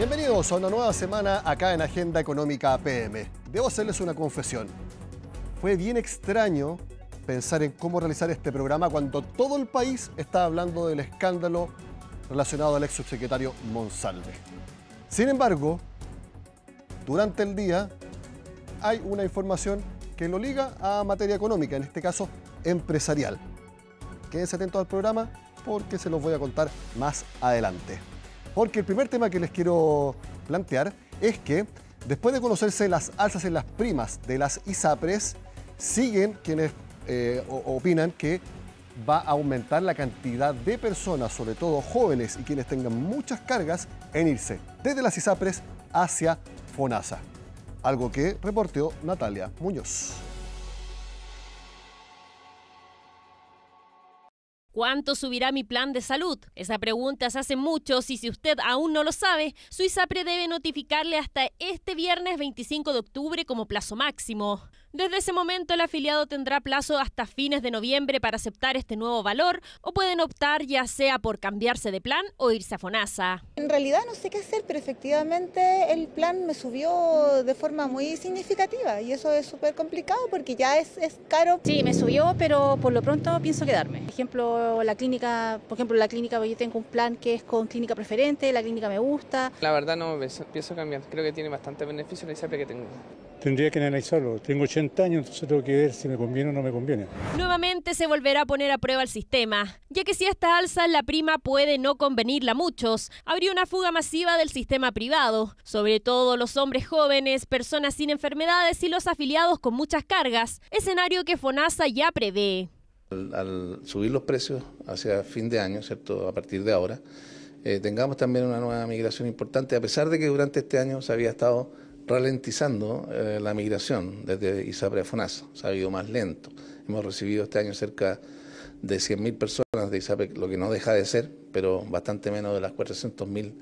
Bienvenidos a una nueva semana acá en Agenda Económica APM. Debo hacerles una confesión. Fue bien extraño pensar en cómo realizar este programa cuando todo el país está hablando del escándalo relacionado al ex subsecretario Monsalve. Sin embargo, durante el día hay una información que lo liga a materia económica, en este caso empresarial. Quédense atentos al programa porque se los voy a contar más adelante. Porque el primer tema que les quiero plantear es que después de conocerse las alzas en las primas de las ISAPRES, siguen quienes eh, opinan que va a aumentar la cantidad de personas, sobre todo jóvenes y quienes tengan muchas cargas, en irse desde las ISAPRES hacia FONASA. Algo que reportó Natalia Muñoz. ¿Cuánto subirá mi plan de salud? Esa pregunta se hace mucho, y si usted aún no lo sabe, Suizapre debe notificarle hasta este viernes 25 de octubre como plazo máximo. Desde ese momento el afiliado tendrá plazo hasta fines de noviembre para aceptar este nuevo valor o pueden optar ya sea por cambiarse de plan o irse a FONASA. En realidad no sé qué hacer, pero efectivamente el plan me subió de forma muy significativa y eso es súper complicado porque ya es, caro. Sí, me subió, pero por lo pronto pienso quedarme. Por ejemplo, la clínica, por ejemplo, la clínica, yo tengo un plan que es con clínica preferente, la clínica me gusta. La verdad no, pienso cambiar, creo que tiene bastante beneficio la ISAPRE que tengo tendría que analizarlo. Tengo 80 años, entonces tengo que ver si me conviene o no me conviene. Nuevamente se volverá a poner a prueba el sistema, ya que si esta alza la prima puede no convenirla a muchos, habría una fuga masiva del sistema privado, sobre todo los hombres jóvenes, personas sin enfermedades y los afiliados con muchas cargas, escenario que FONASA ya prevé. Al, subir los precios hacia fin de año, ¿cierto? A partir de ahora, eh, tengamos también una nueva migración importante, a pesar de que durante este año se había estado ralentizando eh, la migración desde Isapre a FONASA. Se ha ido más lento. Hemos recibido este año cerca de 100.000 personas de ISAPRE, lo que no deja de ser, pero bastante menos de las 400.000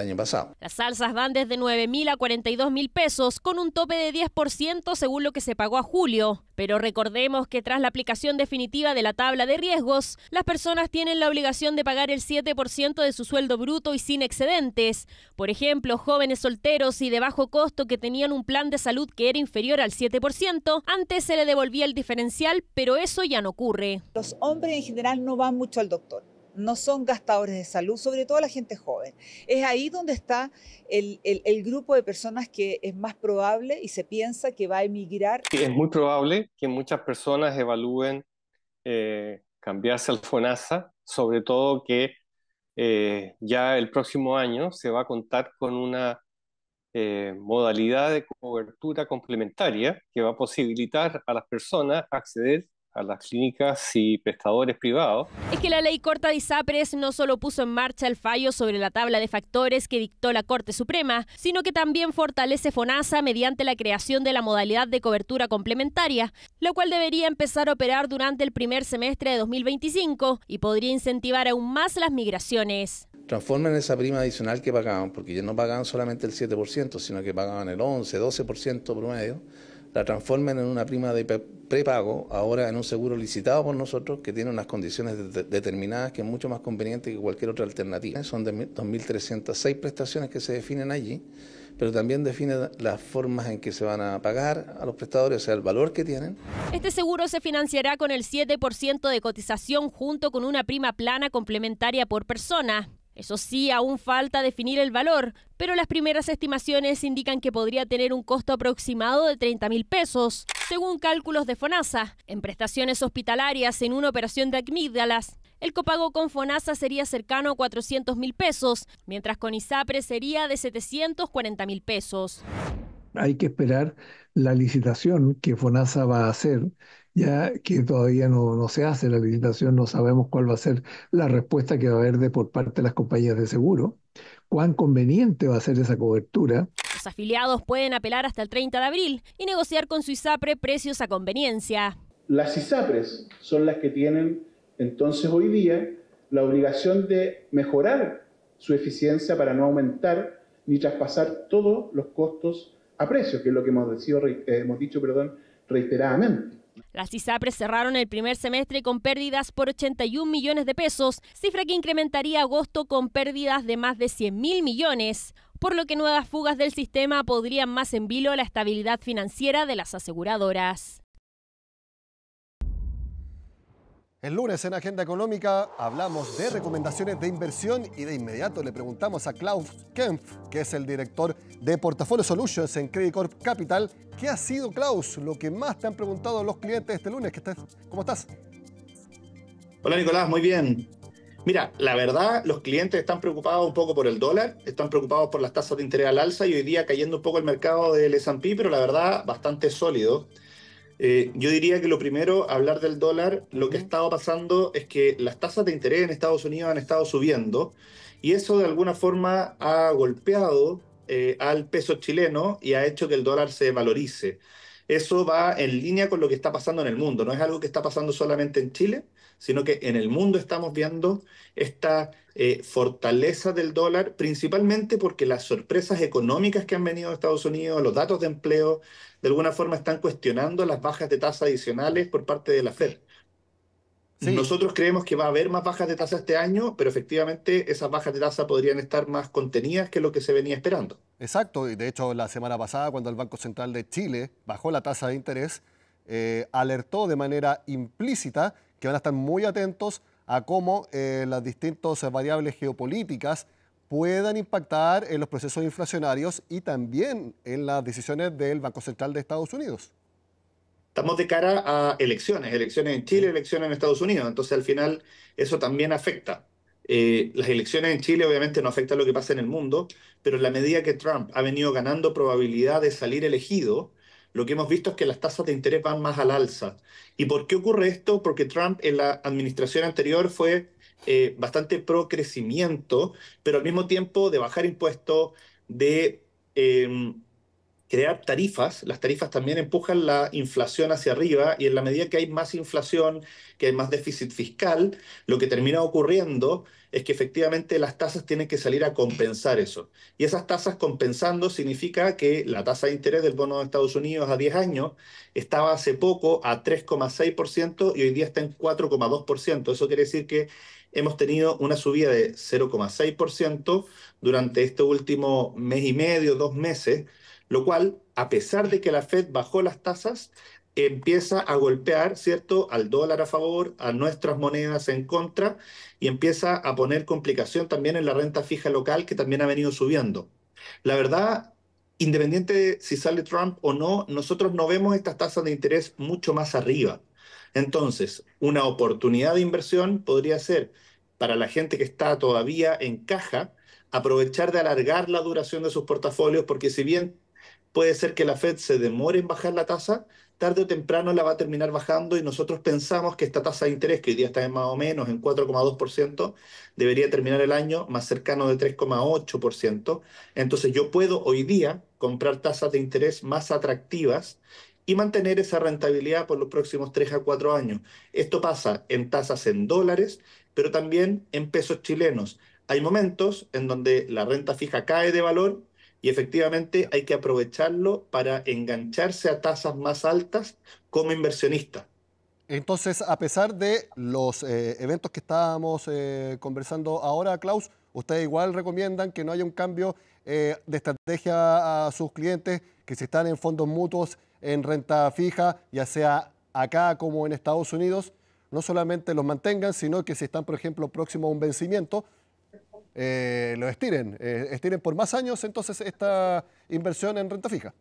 año pasado. Las salsas van desde 9.000 a 42.000 pesos, con un tope de 10% según lo que se pagó a julio. Pero recordemos que tras la aplicación definitiva de la tabla de riesgos, las personas tienen la obligación de pagar el 7% de su sueldo bruto y sin excedentes. Por ejemplo, jóvenes solteros y de bajo costo que tenían un plan de salud que era inferior al 7%, antes se le devolvía el diferencial, pero eso ya no ocurre. Los hombres en general no van mucho al doctor no son gastadores de salud, sobre todo la gente joven. Es ahí donde está el, grupo de personas que es más probable y se piensa que va a emigrar. es muy probable que muchas personas evalúen eh, cambiarse al FONASA, sobre todo que eh, ya el próximo año se va a contar con una eh, modalidad de cobertura complementaria que va a posibilitar a las personas acceder a las clínicas y prestadores privados. Es que la ley corta de ISAPRES no solo puso en marcha el fallo sobre la tabla de factores que dictó la Corte Suprema, sino que también fortalece FONASA mediante la creación de la modalidad de cobertura complementaria, lo cual debería empezar a operar durante el primer semestre de 2025 y podría incentivar aún más las migraciones. Transforman esa prima adicional que pagaban, porque ya no pagaban solamente el 7%, sino que pagaban el 11, 12% promedio la transformen en una prima de prepago, ahora en un seguro licitado por nosotros que tiene unas condiciones determinadas que es mucho más conveniente que cualquier otra alternativa. Son 2.306 prestaciones que se definen allí, pero también define las formas en que se van a pagar a los prestadores, o sea, el valor que tienen. Este seguro se financiará con el 7% de cotización junto con una prima plana complementaria por persona. Eso sí, aún falta definir el valor, pero las primeras estimaciones indican que podría tener un costo aproximado de 30 mil pesos, según cálculos de FONASA. En prestaciones hospitalarias en una operación de amígdalas, el copago con FONASA sería cercano a 400 mil pesos, mientras con ISAPRE sería de 740 mil pesos. Hay que esperar la licitación que FONASA va a hacer ya que todavía no, se hace la licitación, no sabemos cuál va a ser la respuesta que va a haber de por parte de las compañías de seguro, cuán conveniente va a ser esa cobertura. Los afiliados pueden apelar hasta el 30 de abril y negociar con su ISAPRE precios a conveniencia. Las ISAPRES son las que tienen entonces hoy día la obligación de mejorar su eficiencia para no aumentar ni traspasar todos los costos a precios, que es lo que hemos, eh, hemos dicho perdón, reiteradamente. Las ISAPRES cerraron el primer semestre con pérdidas por 81 millones de pesos, cifra que incrementaría agosto con pérdidas de más de 100 mil millones, por lo que nuevas fugas del sistema podrían más en vilo la estabilidad financiera de las aseguradoras. El lunes en Agenda Económica hablamos de recomendaciones de inversión y de inmediato le preguntamos a Klaus Kempf, que es el director de Portafolio Solutions en Credit Corp Capital, ¿qué ha sido Klaus? Lo que más te han preguntado los clientes este lunes. ¿Cómo estás? Hola Nicolás, muy bien. Mira, la verdad, los clientes están preocupados un poco por el dólar, están preocupados por las tasas de interés al alza y hoy día cayendo un poco el mercado del S&P, pero la verdad, bastante sólido. Eh, yo diría que lo primero, hablar del dólar, lo que ha estado pasando es que las tasas de interés en Estados Unidos han estado subiendo y eso de alguna forma ha golpeado eh, al peso chileno y ha hecho que el dólar se valorice. Eso va en línea con lo que está pasando en el mundo, no es algo que está pasando solamente en Chile, sino que en el mundo estamos viendo esta eh, fortaleza del dólar, principalmente porque las sorpresas económicas que han venido de Estados Unidos, los datos de empleo, de alguna forma están cuestionando las bajas de tasa adicionales por parte de la Fed. Nosotros creemos que va a haber más bajas de tasa este año, pero efectivamente esas bajas de tasa podrían estar más contenidas que lo que se venía esperando. Exacto, y de hecho la semana pasada cuando el Banco Central de Chile bajó la tasa de interés, eh, alertó de manera implícita que van a estar muy atentos a cómo eh, las distintas variables geopolíticas puedan impactar en los procesos inflacionarios y también en las decisiones del Banco Central de Estados Unidos. Estamos de cara a elecciones, elecciones en Chile, elecciones en Estados Unidos, entonces al final eso también afecta. Eh, las elecciones en Chile obviamente no afectan lo que pasa en el mundo, pero en la medida que Trump ha venido ganando probabilidad de salir elegido, lo que hemos visto es que las tasas de interés van más al alza. ¿Y por qué ocurre esto? Porque Trump en la administración anterior fue eh, bastante pro crecimiento, pero al mismo tiempo de bajar impuestos, de... Em, crear tarifas, las tarifas también empujan la inflación hacia arriba y en la medida que hay más inflación, que hay más déficit fiscal, lo que termina ocurriendo es que efectivamente las tasas tienen que salir a compensar eso. Y esas tasas compensando significa que la tasa de interés del bono de Estados Unidos a 10 años estaba hace poco a 3,6% y hoy día está en 4,2%. Eso quiere decir que hemos tenido una subida de 0,6% durante este último mes y medio, dos meses lo cual, a pesar de que la Fed bajó las tasas, empieza a golpear, ¿cierto?, al dólar a favor, a nuestras monedas en contra, y empieza a poner complicación también en la renta fija local, que también ha venido subiendo. La verdad, independiente de si sale Trump o no, nosotros no vemos estas tasas de interés mucho más arriba. Entonces, una oportunidad de inversión podría ser para la gente que está todavía en caja, aprovechar de alargar la duración de sus portafolios, porque si bien puede ser que la Fed se demore en bajar la tasa, tarde o temprano la va a terminar bajando y nosotros pensamos que esta tasa de interés, que hoy día está en más o menos en 4,2%, debería terminar el año más cercano de 3,8%. Entonces yo puedo hoy día comprar tasas de interés más atractivas y mantener esa rentabilidad por los próximos 3 a 4 años. Esto pasa en tasas en dólares, pero también en pesos chilenos. Hay momentos en donde la renta fija cae de valor y efectivamente hay que aprovecharlo para engancharse a tasas más altas como inversionista. Entonces, a pesar de los eh, eventos que estábamos eh, conversando ahora, Klaus, ustedes igual recomiendan que no haya un cambio eh, de estrategia a sus clientes, que si están en fondos mutuos, en renta fija, ya sea acá como en Estados Unidos, no solamente los mantengan, sino que si están, por ejemplo, próximos a un vencimiento, eh, lo estiren, eh, estiren por más años entonces esta inversión en renta fija.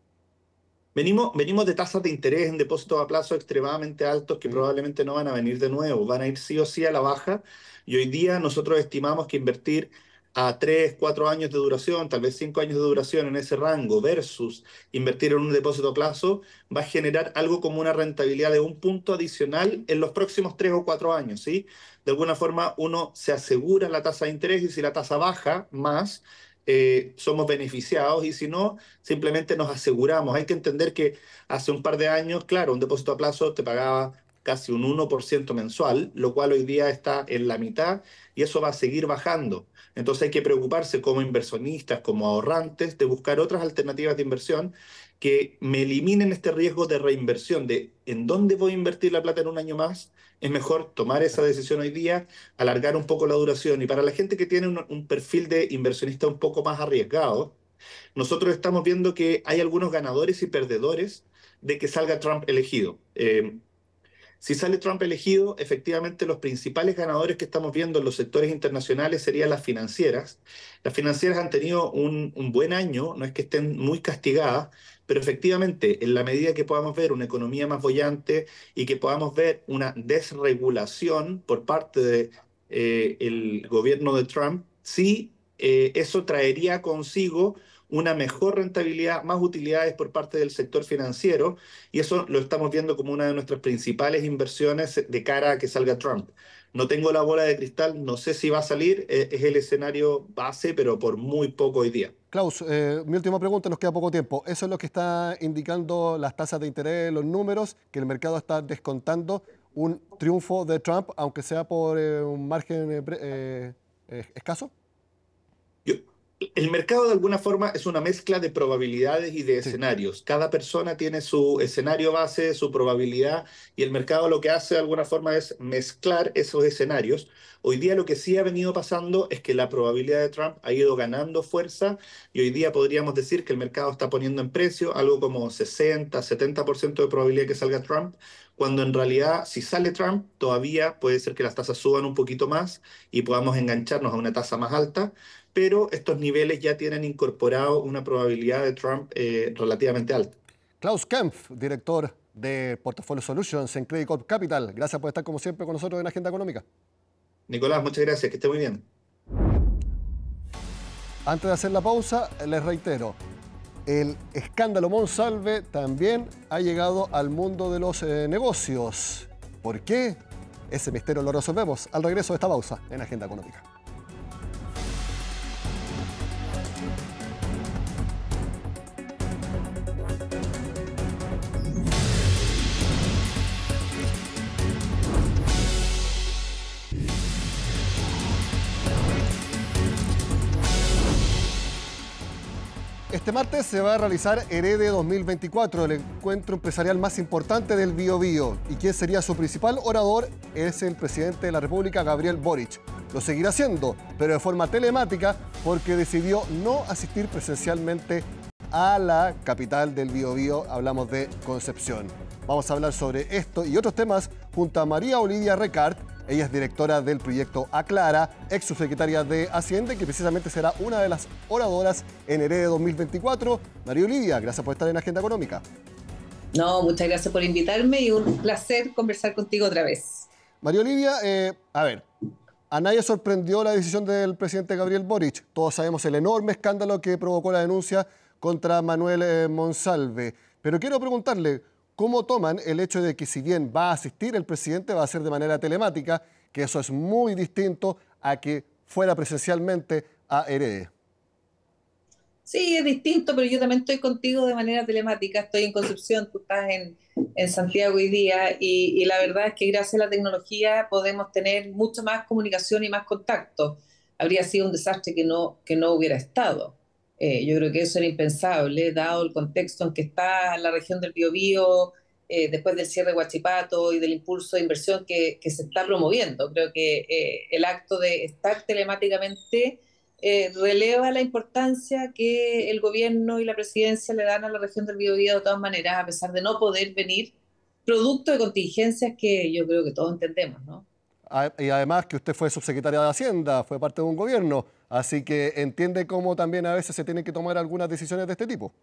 Venimos, venimos de tasas de interés en depósitos a plazo extremadamente altos que mm. probablemente no van a venir de nuevo, van a ir sí o sí a la baja y hoy día nosotros estimamos que invertir a 3, 4 años de duración, tal vez cinco años de duración en ese rango, versus invertir en un depósito a plazo, va a generar algo como una rentabilidad de un punto adicional en los próximos tres o cuatro años, ¿sí? De alguna forma uno se asegura la tasa de interés y si la tasa baja más, eh, somos beneficiados y si no, simplemente nos aseguramos. Hay que entender que hace un par de años, claro, un depósito a plazo te pagaba casi un 1% mensual, lo cual hoy día está en la mitad y eso va a seguir bajando. Entonces hay que preocuparse como inversionistas, como ahorrantes, de buscar otras alternativas de inversión que me eliminen este riesgo de reinversión, de en dónde voy a invertir la plata en un año más. Es mejor tomar esa decisión hoy día, alargar un poco la duración. Y para la gente que tiene un, perfil de inversionista un poco más arriesgado, nosotros estamos viendo que hay algunos ganadores y perdedores de que salga Trump elegido. Eh, si sale Trump elegido, efectivamente los principales ganadores que estamos viendo en los sectores internacionales serían las financieras. Las financieras han tenido un, buen año, no es que estén muy castigadas, pero efectivamente, en la medida que podamos ver una economía más bollante y que podamos ver una desregulación por parte del de, eh, gobierno de Trump, sí, eh, eso traería consigo una mejor rentabilidad, más utilidades por parte del sector financiero y eso lo estamos viendo como una de nuestras principales inversiones de cara a que salga Trump. No tengo la bola de cristal, no sé si va a salir, e, es el escenario base, pero por muy poco hoy día. Klaus, eh, mi última pregunta, nos queda poco tiempo. Eso es lo que está indicando las tasas de interés, los números, que el mercado está descontando un triunfo de Trump, aunque sea por eh, un margen eh, escaso el, mercado de alguna forma es una mezcla de probabilidades y de escenarios. Cada persona tiene su escenario base, su probabilidad, y el mercado lo que hace de alguna forma es mezclar esos escenarios. Hoy día lo que sí ha venido pasando es que la probabilidad de Trump ha ido ganando fuerza y hoy día podríamos decir que el mercado está poniendo en precio algo como 60, 70% de probabilidad que salga Trump, cuando en realidad si sale Trump todavía puede ser que las tasas suban un poquito más y podamos engancharnos a una tasa más alta pero estos niveles ya tienen incorporado una probabilidad de Trump eh, relativamente alta. Klaus Kempf, director de Portfolio Solutions en Credit Corp Capital, gracias por estar como siempre con nosotros en Agenda Económica. Nicolás, muchas gracias, que esté muy bien. Antes de hacer la pausa, les reitero, el escándalo Monsalve también ha llegado al mundo de los eh, negocios. ¿Por qué? Ese misterio lo resolvemos al regreso de esta pausa en Agenda Económica. Este martes se va a realizar Herede 2024, el encuentro empresarial más importante del Biobío. Y quien sería su principal orador es el presidente de la República, Gabriel Boric. Lo seguirá haciendo, pero de forma telemática, porque decidió no asistir presencialmente a la capital del Bio. hablamos de Concepción. Vamos a hablar sobre esto y otros temas junto a María Olivia Recart, ella es directora del proyecto Aclara, ex subsecretaria de Hacienda, que precisamente será una de las oradoras en Herede 2024. María Olivia, gracias por estar en Agenda Económica. No, muchas gracias por invitarme y un placer conversar contigo otra vez. María Olivia, eh, a ver, a nadie sorprendió la decisión del presidente Gabriel Boric. Todos sabemos el enorme escándalo que provocó la denuncia contra Manuel eh, Monsalve. Pero quiero preguntarle, cómo toman el hecho de que si bien va a asistir el presidente, va a ser de manera telemática, que eso es muy distinto a que fuera presencialmente a Herede. Sí, es distinto, pero yo también estoy contigo de manera telemática, estoy en Concepción, tú estás en, Santiago hoy día y, la verdad es que gracias a la tecnología podemos tener mucho más comunicación y más contacto. Habría sido un desastre que no, que no hubiera estado. Eh, yo creo que eso era impensable, dado el contexto en que está la región del Biobío, eh, después del cierre de Huachipato y del impulso de inversión que, se está promoviendo. Creo que eh, el acto de estar telemáticamente releva la importancia que el gobierno y la presidencia le dan a la región del Biobío de todas maneras, a pesar de no poder venir, producto de contingencias que yo creo que todos entendemos, ¿no? Ah, y además que usted fue subsecretaria de Hacienda, fue parte de un gobierno Así que entiende cómo también a veces se tienen que tomar algunas decisiones de este tipo.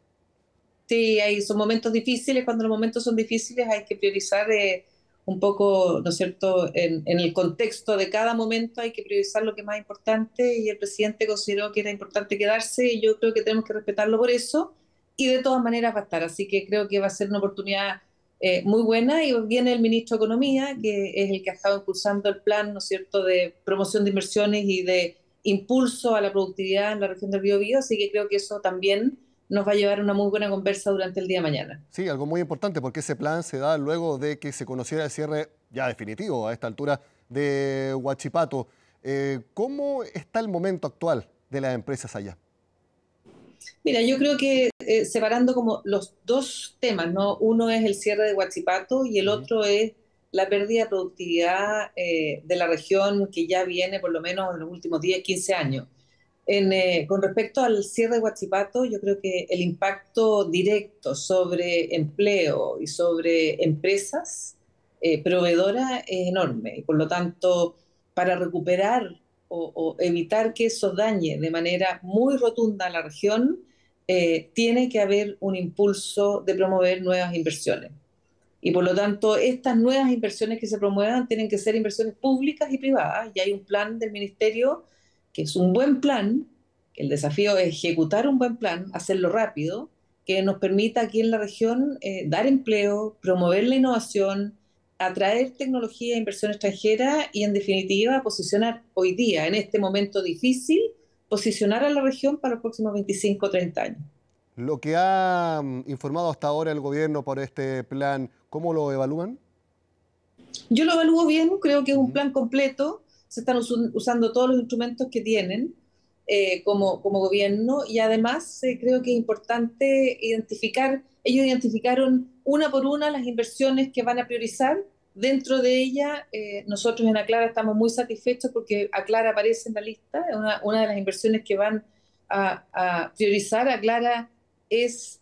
Sí, hay, son momentos difíciles. Cuando los momentos son difíciles hay que priorizar eh, un poco, ¿no es cierto?, en, el contexto de cada momento hay que priorizar lo que es más importante y el presidente consideró que era importante quedarse y yo creo que tenemos que respetarlo por eso y de todas maneras va a estar. Así que creo que va a ser una oportunidad eh, muy buena y viene el ministro de Economía, que es el que ha estado impulsando el plan, ¿no es cierto?, de promoción de inversiones y de impulso a la productividad en la región del Bío, así que creo que eso también nos va a llevar a una muy buena conversa durante el día de mañana. Sí, algo muy importante porque ese plan se da luego de que se conociera el cierre ya definitivo a esta altura de Huachipato. Eh, ¿Cómo está el momento actual de las empresas allá? Mira, yo creo que eh, separando como los dos temas, ¿no? Uno es el cierre de Huachipato y el otro es la pérdida de productividad eh, de la región que ya viene por lo menos en los últimos 10, 15 años. Eh, con respecto al cierre de Guachipato, yo creo que el impacto directo sobre empleo y sobre empresas eh, proveedoras es enorme. Y por lo tanto, para recuperar o, evitar que eso dañe de manera muy rotunda a la región, tiene que haber un impulso de promover nuevas inversiones. Y por lo tanto, estas nuevas inversiones que se promuevan tienen que ser inversiones públicas y privadas. Y hay un plan del ministerio que es un buen plan, el desafío es ejecutar un buen plan, hacerlo rápido, que nos permita aquí en la región eh, dar empleo, promover la innovación, atraer tecnología e inversión extranjera y en definitiva posicionar hoy día, en este momento difícil, posicionar a la región para los próximos 25 o 30 años. Lo que ha mm, informado hasta ahora el gobierno por este plan ¿Cómo lo evalúan? Yo lo evalúo bien, creo que es un plan completo. Se están usando todos los instrumentos que tienen eh, como, gobierno y además eh, creo que es importante identificar, ellos identificaron una por una las inversiones que van a priorizar. Dentro de ella, eh, nosotros en Aclara estamos muy satisfechos porque Aclara aparece en la lista, una, una de las inversiones que van a, priorizar. Aclara es,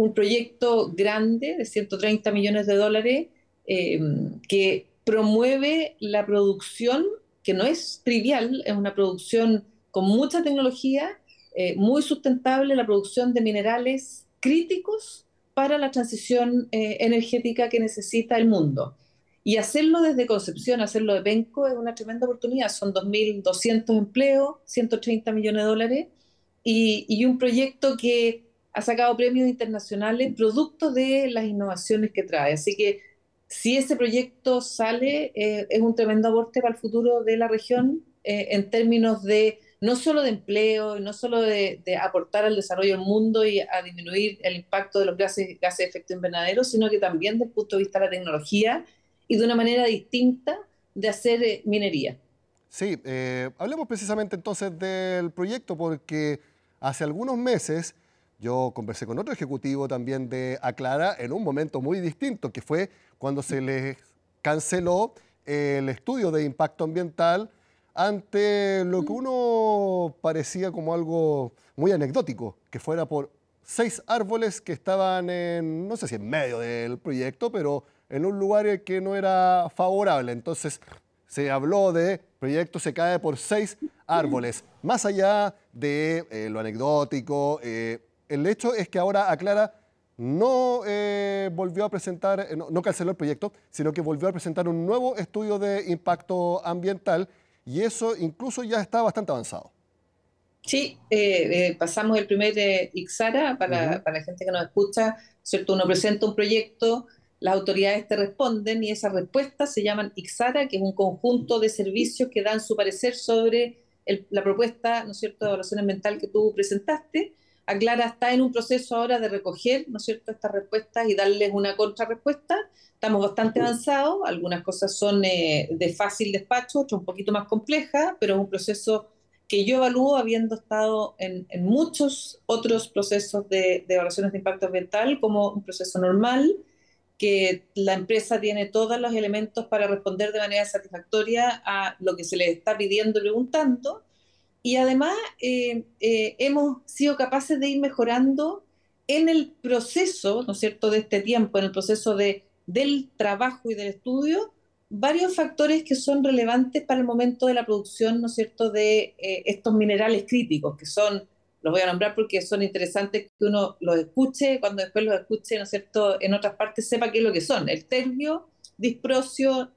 un proyecto grande de 130 millones de dólares em, que promueve la producción, que no es trivial, es una producción con mucha tecnología, eh, muy sustentable, la producción de minerales críticos para la transición eh, energética que necesita el mundo. Y hacerlo desde Concepción, hacerlo de Benco es una tremenda oportunidad. Son 2.200 empleos, 130 millones de dólares y, y un proyecto que ha sacado premios internacionales producto de las innovaciones que trae. Así que si ese proyecto sale, eh, es un tremendo aporte para el futuro de la región eh, en términos de no solo de empleo, no solo de, aportar al desarrollo del mundo y a disminuir el impacto de los gases, gases de efecto invernadero, sino que también desde el punto de vista de la tecnología y de una manera distinta de hacer eh, minería. Sí, hablemos precisamente entonces del proyecto porque hace algunos meses yo conversé con otro ejecutivo también de Aclara en un momento muy distinto, que fue cuando se les canceló el estudio de impacto ambiental ante lo que mm. uno parecía como algo muy anecdótico, que fuera por seis árboles que estaban en, no sé si en medio del proyecto, pero en un lugar que no era favorable. Entonces se habló de proyecto se cae por seis mm. árboles. Más allá de eh, lo anecdótico, eh, el hecho es que ahora aclara no eh, volvió a presentar, eh, no, canceló el proyecto, sino que volvió a presentar un nuevo estudio de impacto ambiental y eso incluso ya está bastante avanzado. Sí, eh, pasamos el primer IXARA para, la gente que nos escucha, ¿cierto? Uno presenta un proyecto, las autoridades te responden y esas respuestas se llaman IXARA, que es un conjunto de servicios que dan su parecer sobre la propuesta, ¿no cierto?, de evaluación ambiental que tú presentaste Aclara Clara está en un proceso ahora de recoger, ¿no es cierto?, estas respuestas y darles una contrarrespuesta. Estamos bastante avanzados, algunas cosas son eh, de fácil despacho, otras un poquito más complejas, pero es un proceso que yo evalúo habiendo estado en, muchos otros procesos de, de, evaluaciones de impacto ambiental como un proceso normal, que la empresa tiene todos los elementos para responder de manera satisfactoria a lo que se le está pidiendo y preguntando y además eh, eh, hemos sido capaces de ir mejorando en el proceso, ¿no es cierto?, de este tiempo, en el proceso de, del trabajo y del estudio, varios factores que son relevantes para el momento de la producción, ¿no es cierto?, de eh, estos minerales críticos, que son, los voy a nombrar porque son interesantes que uno los escuche, cuando después los escuche, ¿no es cierto?, en otras partes sepa qué es lo que son, el termio, disprosio,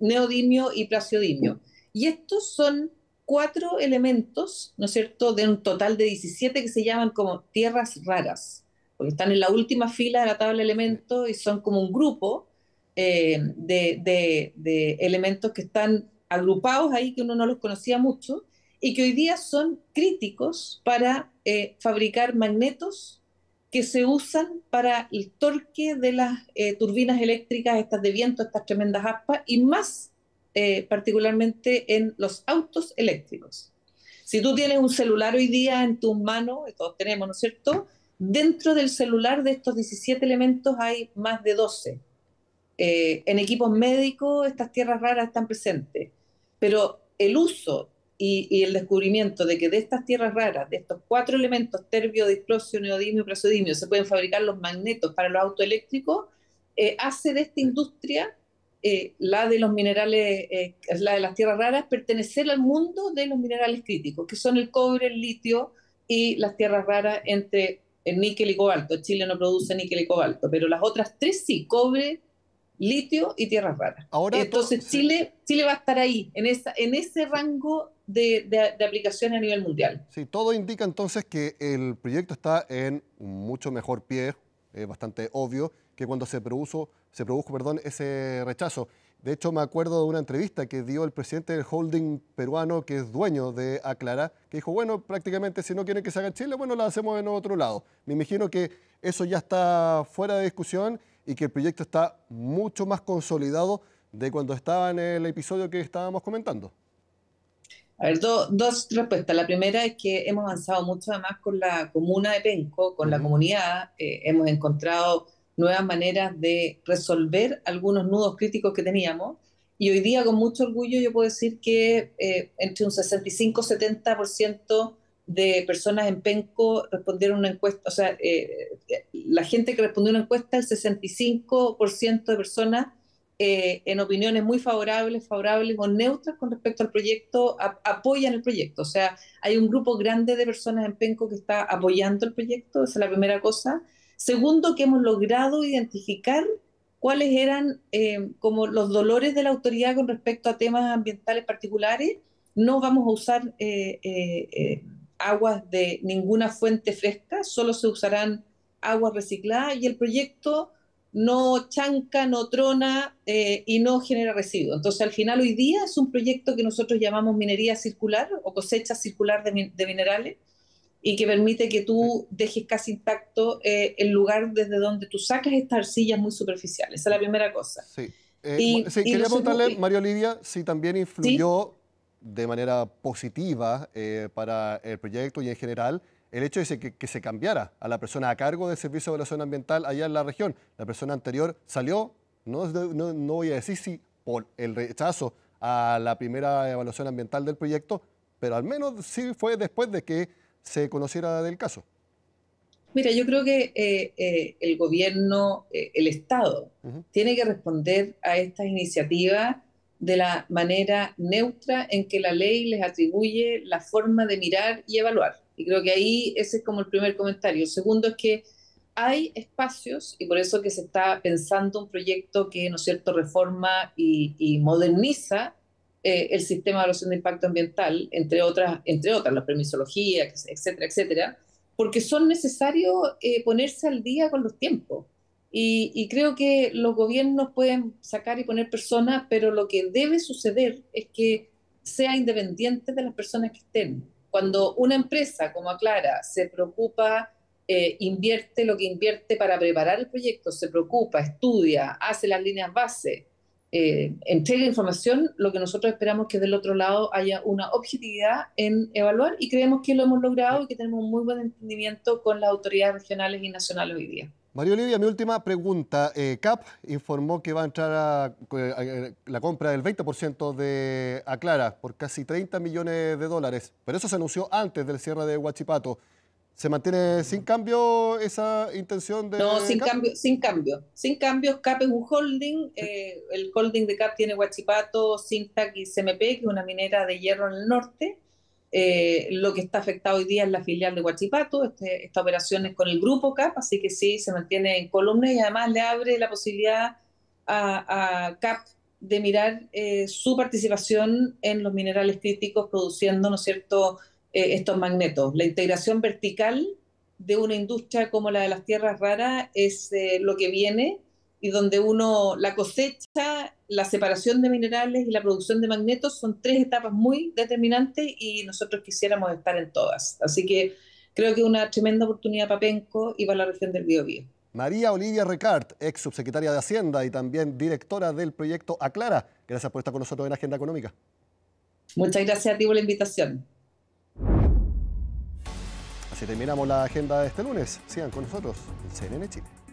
neodimio y plasiodimio. Y estos son cuatro elementos, ¿no es cierto?, de un total de 17 que se llaman como tierras raras, porque están en la última fila de la tabla de elementos y son como un grupo eh, de, elementos que están agrupados ahí, que uno no los conocía mucho, y que hoy día son críticos para eh, fabricar magnetos que se usan para el torque de las eh, turbinas eléctricas, estas de viento, estas tremendas aspas, y más eh, particularmente en los autos eléctricos. Si tú tienes un celular hoy día en tus manos, todos tenemos, ¿no es cierto? Dentro del celular de estos 17 elementos hay más de 12. Eh, en equipos médicos estas tierras raras están presentes, pero el uso y, el descubrimiento de que de estas tierras raras, de estos cuatro elementos, terbio, disprosio, neodimio y se pueden fabricar los magnetos para los autos eléctricos, eh, hace de esta industria eh, la de los minerales, eh, la de las tierras raras, pertenecer al mundo de los minerales críticos, que son el cobre, el litio y las tierras raras entre el níquel y cobalto. Chile no produce níquel y cobalto, pero las otras tres sí, cobre, litio y tierras raras. Ahora Entonces Chile, Chile va a estar ahí, en, esa, en ese rango de, de, aplicaciones a nivel mundial. Sí, todo indica entonces que el proyecto está en mucho mejor pie, es bastante obvio, que cuando se produjo, se produjo perdón, ese rechazo. De hecho, me acuerdo de una entrevista que dio el presidente del holding peruano, que es dueño de Aclara, que dijo, bueno, prácticamente si no quieren que se haga en Chile, bueno, la hacemos en otro lado. Me imagino que eso ya está fuera de discusión y que el proyecto está mucho más consolidado de cuando estaba en el episodio que estábamos comentando. A ver, dos respuestas. La primera es que hemos avanzado mucho además con la comuna de Penco, con la comunidad. Eh, hemos encontrado nuevas maneras de resolver algunos nudos críticos que teníamos. Y hoy día, con mucho orgullo, yo puedo decir que eh, entre un 65-70% de personas en Penco respondieron una encuesta, o sea, eh, eh, la gente que respondió una encuesta, el 65% de personas en opiniones muy favorables, favorables o neutras con respecto al proyecto, apoyan el proyecto. O sea, hay un grupo grande de personas en Penco que está apoyando el proyecto, esa es la primera cosa. Segundo, que hemos logrado identificar cuáles eran eh, como los dolores de la autoridad con respecto a temas ambientales particulares. No vamos a usar eh, eh, aguas de ninguna fuente fresca, solo se usarán aguas recicladas y el proyecto no chanca, no trona y no genera residuos. Entonces, al final, hoy día es un proyecto que nosotros llamamos minería circular o cosecha circular de minerales y que permite que tú dejes casi intacto eh, el lugar desde donde tú sacas estas arcillas muy superficiales. Esa es la primera cosa. Sí. Eh, y, quería preguntarle, Mario Olivia, si también influyó de manera positiva eh, para el proyecto y en general el hecho de que, se cambiara a la persona a cargo del Servicio de Evaluación Ambiental allá en la región. La persona anterior salió, no, no, no voy a decir si por el rechazo a la primera evaluación ambiental del proyecto, pero al menos sí fue después de que se conociera del caso? Mira, yo creo que eh, eh, el gobierno, eh, el Estado, tiene que responder a estas iniciativas de la manera neutra en que la ley les atribuye la forma de mirar y evaluar. Y creo que ahí ese es como el primer comentario. El Segundo es que hay espacios, y por eso que se está pensando un proyecto que, ¿no es cierto?, reforma y moderniza eh, el sistema de evaluación de impacto ambiental, entre otras, entre otras la permisología, etcétera, etcétera, porque son necesarios eh, ponerse al día con los tiempos. Y, creo que los gobiernos pueden sacar y poner personas, pero lo que debe suceder es que sea independiente de las personas que estén. Cuando una empresa como Aclara se preocupa, eh, invierte lo que invierte para preparar el proyecto, se preocupa, estudia, hace las líneas base, eh, entrega información, lo que nosotros esperamos que del otro lado haya una objetividad en evaluar y creemos que lo hemos logrado y que tenemos un muy buen entendimiento con las autoridades regionales y nacionales hoy día. María Olivia, mi última pregunta. Eh, CAP informó que va a entrar a eh, la compra del 20% de Aclara por casi 30 millones de dólares, pero eso se anunció antes del cierre de Huachipato. ¿Se mantiene sin cambio esa intención de.? No, sin cambio, sin cambio. Sin cambios CAP es un holding. Eh, el holding de CAP tiene Huachipato, Sintac y CMP, que es una minera de hierro en el norte. Eh, lo que está afectado hoy día es la filial de Huachipato. Este, esta operación es con el grupo CAP, así que sí, se mantiene en columna y además le abre la posibilidad a, CAP de mirar eh, su participación en los minerales críticos, produciendo, ¿no es cierto?, eh, estos magnetos. La integración vertical de una industria como la de las tierras raras es eh, lo que viene y donde uno, la cosecha, la separación de minerales y la producción de magnetos son tres etapas muy determinantes y nosotros quisiéramos estar en todas. Así que creo que es una tremenda oportunidad para Penco y para la región del Biobío. María Olivia Recart, ex subsecretaria de Hacienda y también directora del proyecto Aclara. Gracias por estar con nosotros en Agenda Económica. Muchas gracias a ti por la invitación terminamos la agenda de este lunes. Sigan con nosotros en CNN Chile.